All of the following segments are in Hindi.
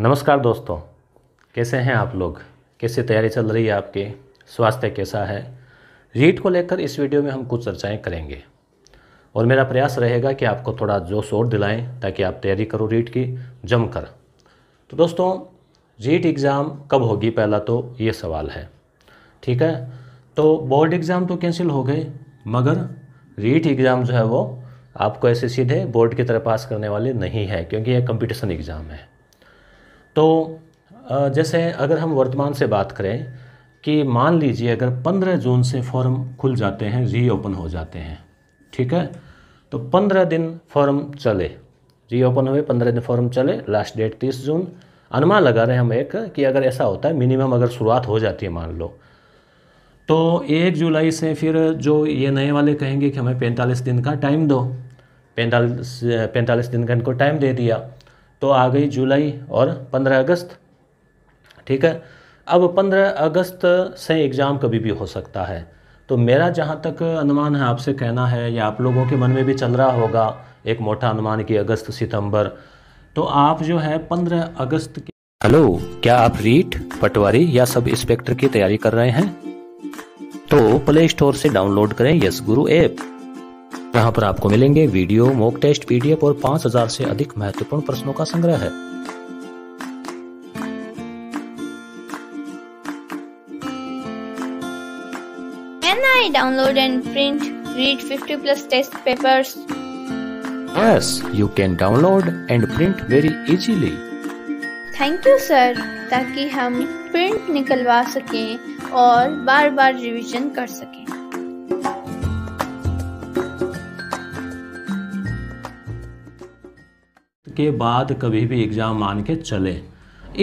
नमस्कार दोस्तों कैसे हैं आप लोग कैसी तैयारी चल रही है आपके स्वास्थ्य कैसा है रीट को लेकर इस वीडियो में हम कुछ चर्चाएं करेंगे और मेरा प्रयास रहेगा कि आपको थोड़ा जोश और दिलाएं ताकि आप तैयारी करो रीट की जमकर तो दोस्तों रीट एग्ज़ाम कब होगी पहला तो ये सवाल है ठीक है तो बोर्ड एग्ज़ाम तो कैंसिल हो गए मगर रीट एग्ज़ाम जो है वो आपको ऐसे सीधे बोर्ड की तरह पास करने वाले नहीं है क्योंकि यह कंपटीशन एग्ज़ाम है तो जैसे अगर हम वर्तमान से बात करें कि मान लीजिए अगर 15 जून से फॉर्म खुल जाते हैं ओपन हो जाते हैं ठीक है तो 15 दिन फॉर्म चले ओपन हुए 15 दिन फॉर्म चले लास्ट डेट 30 जून अनुमान लगा रहे हैं हम एक कि अगर ऐसा होता है मिनिमम अगर शुरुआत हो जाती है मान लो तो एक जुलाई से फिर जो ये नए वाले कहेंगे कि हमें पैंतालीस दिन का टाइम दो पैंतालीस पैंतालीस दिन का इनको टाइम दे दिया तो आ गई जुलाई और पंद्रह अगस्त ठीक है अब पंद्रह अगस्त से एग्ज़ाम कभी भी हो सकता है तो मेरा जहाँ तक अनुमान है आपसे कहना है या आप लोगों के मन में भी चल रहा होगा एक मोटा अनुमान कि अगस्त सितंबर तो आप जो है पंद्रह अगस्त के हेलो क्या आप रीट पटवारी या सब इंस्पेक्टर की तैयारी कर रहे हैं तो प्ले स्टोर से डाउनलोड करें यस गुरु ऐप यहाँ पर आपको मिलेंगे वीडियो मॉक टेस्ट पीडीएफ और 5000 से अधिक महत्वपूर्ण प्रश्नों का संग्रह है Can I download and print read 50 plus test papers? Yes, you can download and print very easily. Thank you sir ताकि हम प्रिंट निकलवा सकें और बार बार रिवीजन कर सकें के बाद कभी भी एग्ज़ाम मान के चले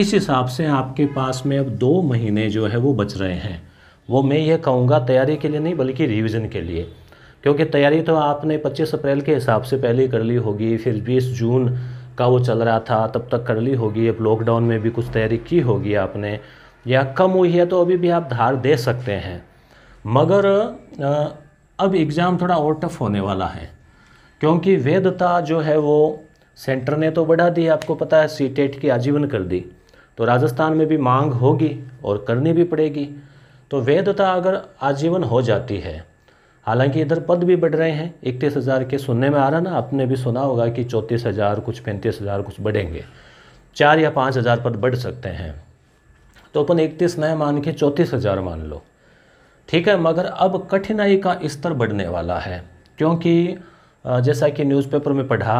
इस हिसाब से आपके पास में अब दो महीने जो है वो बच रहे हैं वो मैं ये कहूँगा तैयारी के लिए नहीं बल्कि रिविज़न के लिए क्योंकि तैयारी तो आपने 25 अप्रैल के हिसाब से पहले कर ली होगी फिर 20 जून का वो चल रहा था तब तक कर ली होगी अब लॉकडाउन में भी कुछ तैयारी की होगी आपने या कम हुई है तो अभी भी आप धार दे सकते हैं मगर अब एग्ज़ाम थोड़ा और टफ होने वाला है क्योंकि वेदता जो है वो सेंटर ने तो बढ़ा दी आपको पता है सीटेट की आजीवन कर दी तो राजस्थान में भी मांग होगी और करनी भी पड़ेगी तो वैधता अगर आजीवन हो जाती है हालांकि इधर पद भी बढ़ रहे हैं इकतीस हज़ार के सुनने में आ रहा ना आपने भी सुना होगा कि चौंतीस हज़ार कुछ पैंतीस हज़ार कुछ बढ़ेंगे चार या पाँच हज़ार पद बढ़ सकते हैं तो अपन इकतीस नए मान के चौंतीस हज़ार मान लो ठीक है मगर अब कठिनाई का स्तर बढ़ने वाला है क्योंकि जैसा कि न्यूज़पेपर में पढ़ा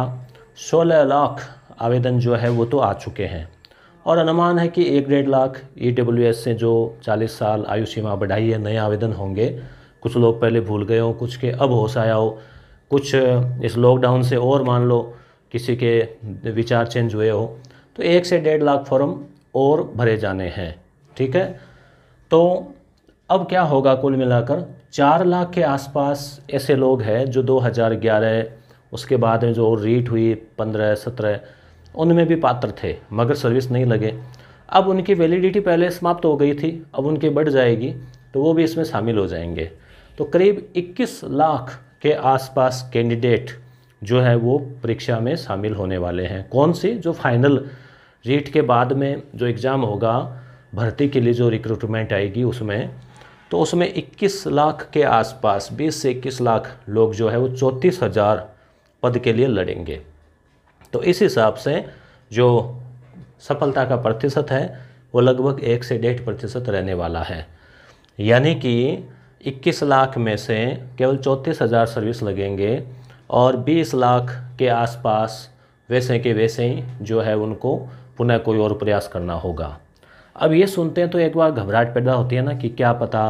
सोलह लाख आवेदन जो है वो तो आ चुके हैं और अनुमान है कि एक डेढ़ लाख ई e से जो 40 साल आयु सीमा बढ़ाई है नए आवेदन होंगे कुछ लोग पहले भूल गए हों कुछ के अब होश आया हो कुछ इस लॉकडाउन से और मान लो किसी के विचार चेंज हुए हो तो एक से डेढ़ लाख फॉर्म और भरे जाने हैं ठीक है तो अब क्या होगा कुल मिलाकर चार लाख के आसपास ऐसे लोग हैं जो 2011 उसके बाद में जो रीट हुई पंद्रह सत्रह उनमें भी पात्र थे मगर सर्विस नहीं लगे अब उनकी वैलिडिटी पहले समाप्त हो गई थी अब उनकी बढ़ जाएगी तो वो भी इसमें शामिल हो जाएंगे तो करीब 21 लाख के आसपास कैंडिडेट जो है वो परीक्षा में शामिल होने वाले हैं कौन सी जो फाइनल रीट के बाद में जो एग्ज़ाम होगा भर्ती के लिए जो रिक्रूटमेंट आएगी उसमें तो उसमें 21 लाख के आसपास 20 से 21 लाख लोग जो है वो चौंतीस हज़ार पद के लिए लड़ेंगे तो इस हिसाब से जो सफलता का प्रतिशत है वो लगभग एक से डेढ़ प्रतिशत रहने वाला है यानी कि 21 लाख में से केवल चौंतीस हज़ार सर्विस लगेंगे और 20 लाख के आसपास वैसे के वैसे ही जो है उनको पुनः कोई और प्रयास करना होगा अब ये सुनते हैं तो एक बार घबराहट पैदा होती है ना कि क्या पता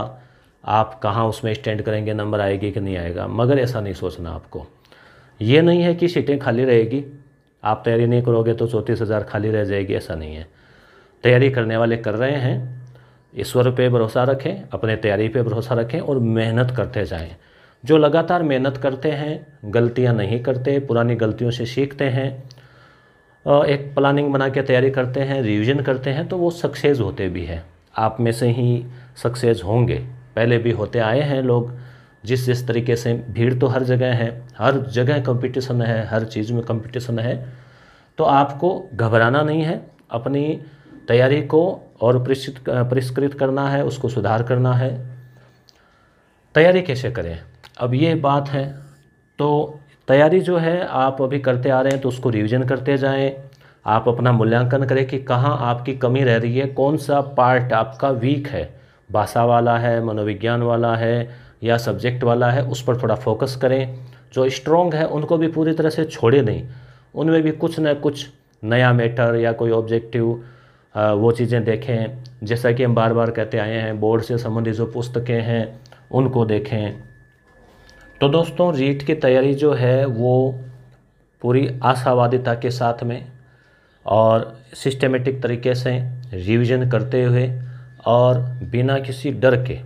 आप कहाँ उसमें स्टैंड करेंगे नंबर आएगी कि नहीं आएगा मगर ऐसा नहीं सोचना आपको ये नहीं है कि सीटें खाली रहेगी आप तैयारी नहीं करोगे तो चौंतीस हज़ार खाली रह जाएगी ऐसा नहीं है तैयारी करने वाले कर रहे हैं ईश्वर पे भरोसा रखें अपने तैयारी पे भरोसा रखें और मेहनत करते जाएं जो लगातार मेहनत करते हैं गलतियां नहीं करते पुरानी गलतियों से सीखते हैं एक प्लानिंग बना के तैयारी करते हैं रिविज़न करते हैं तो वो सक्सेस होते भी हैं आप में से ही सक्सेस होंगे पहले भी होते आए हैं लोग जिस जिस तरीके से भीड़ तो हर जगह है हर जगह कंपटीशन है हर चीज़ में कंपटीशन है तो आपको घबराना नहीं है अपनी तैयारी को और परिष्कृत परिष्कृत करना है उसको सुधार करना है तैयारी कैसे करें अब ये बात है तो तैयारी जो है आप अभी करते आ रहे हैं तो उसको रिवीजन करते जाएं आप अपना मूल्यांकन करें कि कहाँ आपकी कमी रह रही है कौन सा पार्ट आपका वीक है भाषा वाला है मनोविज्ञान वाला है या सब्जेक्ट वाला है उस पर थोड़ा फोकस करें जो स्ट्रॉन्ग है उनको भी पूरी तरह से छोड़े नहीं उनमें भी कुछ ना कुछ नया मैटर या कोई ऑब्जेक्टिव वो चीज़ें देखें जैसा कि हम बार बार कहते आए हैं बोर्ड से संबंधित जो पुस्तकें हैं उनको देखें तो दोस्तों रीट की तैयारी जो है वो पूरी आशावादिता के साथ में और सिस्टमेटिक तरीके से रिवीजन करते हुए और बिना किसी डर के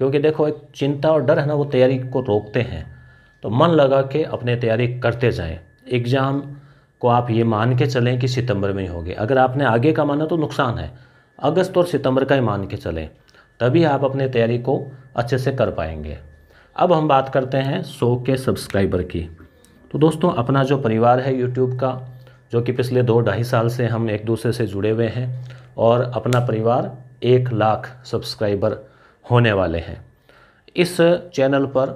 क्योंकि देखो एक चिंता और डर है ना वो तैयारी को रोकते हैं तो मन लगा के अपने तैयारी करते जाएं एग्ज़ाम को आप ये मान के चलें कि सितंबर में ही होगी अगर आपने आगे का माना तो नुकसान है अगस्त और सितंबर का ही मान के चलें तभी आप अपने तैयारी को अच्छे से कर पाएंगे अब हम बात करते हैं सो के सब्सक्राइबर की तो दोस्तों अपना जो परिवार है यूट्यूब का जो कि पिछले दो ढाई साल से हम एक दूसरे से जुड़े हुए हैं और अपना परिवार एक लाख सब्सक्राइबर होने वाले हैं इस चैनल पर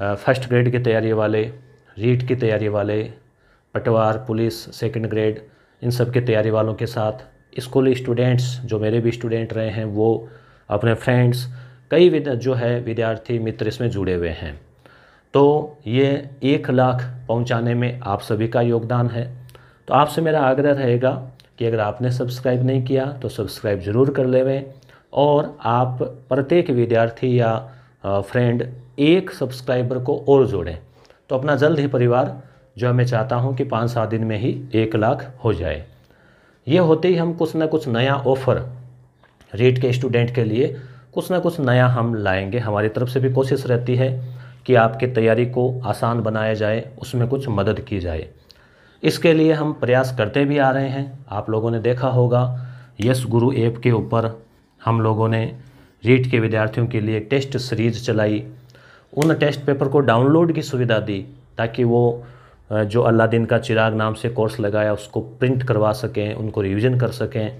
फर्स्ट ग्रेड की तैयारी वाले रीट की तैयारी वाले पटवार पुलिस सेकंड ग्रेड इन सब की तैयारी वालों के साथ स्कूली स्टूडेंट्स जो मेरे भी स्टूडेंट रहे हैं वो अपने फ्रेंड्स कई जो है विद्यार्थी मित्र इसमें जुड़े हुए हैं तो ये एक लाख पहुंचाने में आप सभी का योगदान है तो आपसे मेरा आग्रह रहेगा कि अगर आपने सब्सक्राइब नहीं किया तो सब्सक्राइब ज़रूर कर लेवें और आप प्रत्येक विद्यार्थी या फ्रेंड एक सब्सक्राइबर को और जोड़ें तो अपना जल्द ही परिवार जो मैं चाहता हूँ कि पाँच सात दिन में ही एक लाख हो जाए ये होते ही हम कुछ ना कुछ नया ऑफ़र रेट के स्टूडेंट के लिए कुछ ना कुछ नया हम लाएंगे हमारी तरफ से भी कोशिश रहती है कि आपकी तैयारी को आसान बनाया जाए उसमें कुछ मदद की जाए इसके लिए हम प्रयास करते भी आ रहे हैं आप लोगों ने देखा होगा यस गुरु ऐप के ऊपर हम लोगों ने रीट के विद्यार्थियों के लिए टेस्ट सीरीज चलाई उन टेस्ट पेपर को डाउनलोड की सुविधा दी ताकि वो जो दिन का चिराग नाम से कोर्स लगाया उसको प्रिंट करवा सकें उनको रिवीजन कर सकें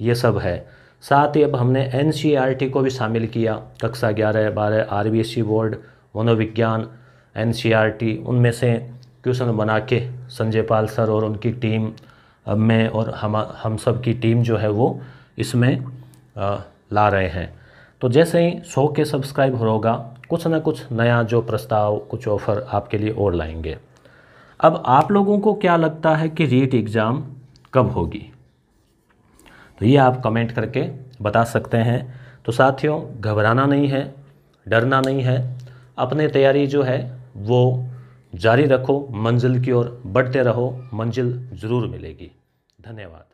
ये सब है साथ ही अब हमने एन e को भी शामिल किया कक्षा ग्यारह बारह आर बोर्ड e मनोविज्ञान एन e उनमें से क्वेश्चन बना के संजय पाल सर और उनकी टीम में और हम हम सब की टीम जो है वो इसमें ला रहे हैं तो जैसे ही सौ के सब्सक्राइबर होगा कुछ ना कुछ नया जो प्रस्ताव कुछ ऑफ़र आपके लिए और लाएंगे अब आप लोगों को क्या लगता है कि रीट एग्ज़ाम कब होगी तो ये आप कमेंट करके बता सकते हैं तो साथियों घबराना नहीं है डरना नहीं है अपने तैयारी जो है वो जारी रखो मंजिल की ओर बढ़ते रहो मंजिल ज़रूर मिलेगी धन्यवाद